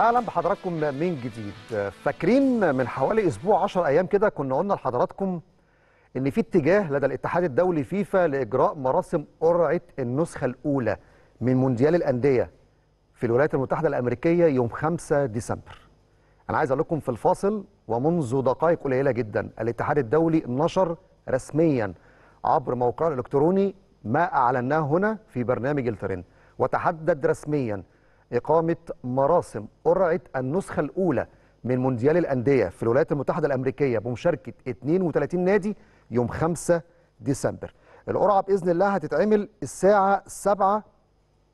اهلا بحضراتكم من جديد فاكرين من حوالي اسبوع 10 ايام كده كنا قلنا لحضراتكم ان في اتجاه لدى الاتحاد الدولي فيفا لاجراء مراسم قرعه النسخه الاولى من مونديال الانديه في الولايات المتحده الامريكيه يوم 5 ديسمبر انا عايز اقول لكم في الفاصل ومنذ دقائق قليله جدا الاتحاد الدولي نشر رسميا عبر موقعه الالكتروني ما اعلناه هنا في برنامج الترند وتحدد رسميا إقامة مراسم قرعة النسخة الأولى من مونديال الأندية في الولايات المتحدة الأمريكية بمشاركة 32 نادي يوم 5 ديسمبر القرعة بإذن الله هتتعمل الساعة 7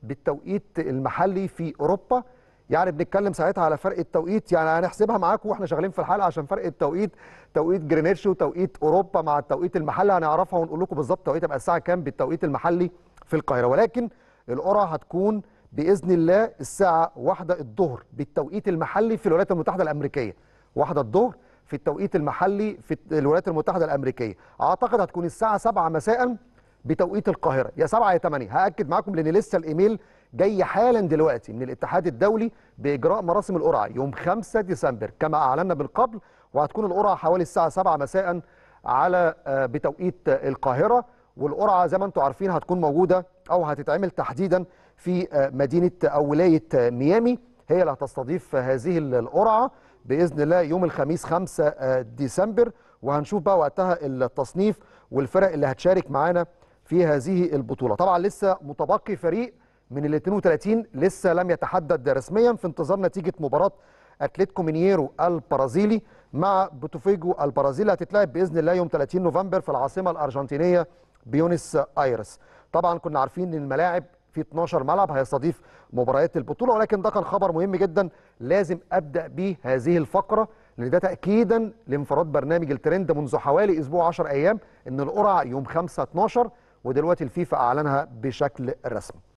بالتوقيت المحلي في أوروبا يعني بنتكلم ساعتها على فرق التوقيت يعني هنحسبها معاكم واحنا شغالين في الحلقه عشان فرق التوقيت توقيت جرينيتش وتوقيت اوروبا مع التوقيت المحلي هنعرفها ونقول لكم بالظبط توقيتها بقى الساعه كام بالتوقيت المحلي في القاهره ولكن القرعه هتكون باذن الله الساعه واحدة الظهر بالتوقيت المحلي في الولايات المتحده الامريكيه واحدة الظهر في التوقيت المحلي في الولايات المتحده الامريكيه اعتقد هتكون الساعه 7 مساء بتوقيت القاهره يا 7 يا 8 هاكد معاكم لان لسه الايميل جاي حالا دلوقتي من الاتحاد الدولي باجراء مراسم القرعه يوم 5 ديسمبر كما اعلنا من قبل وهتكون القرعه حوالي الساعه 7 مساء على آه، بتوقيت القاهره والقرعه زي ما انتم عارفين هتكون موجوده او هتتعمل تحديدا في آه، مدينه او آه، ولايه آه، ميامي هي اللي هتستضيف هذه القرعه باذن الله يوم الخميس 5 ديسمبر وهنشوف بقى وقتها التصنيف والفرق اللي هتشارك معانا في هذه البطوله طبعا لسه متبقي فريق من ال 32 لسه لم يتحدد رسميا في انتظار نتيجه مباراه اتلتيكو مينيرو البرازيلي مع بوتوفيجو البرازيلي هتتلعب باذن الله يوم 30 نوفمبر في العاصمه الارجنتينيه بيونس ايرس طبعا كنا عارفين ان الملاعب في 12 ملعب هيستضيف مباريات البطوله ولكن ده كان خبر مهم جدا لازم ابدا بيه هذه الفقره لان ده تاكيدا لانفراد برنامج الترند منذ حوالي اسبوع 10 ايام ان القرعه يوم 5 12 ودلوقتي الفيفا اعلنها بشكل رسمي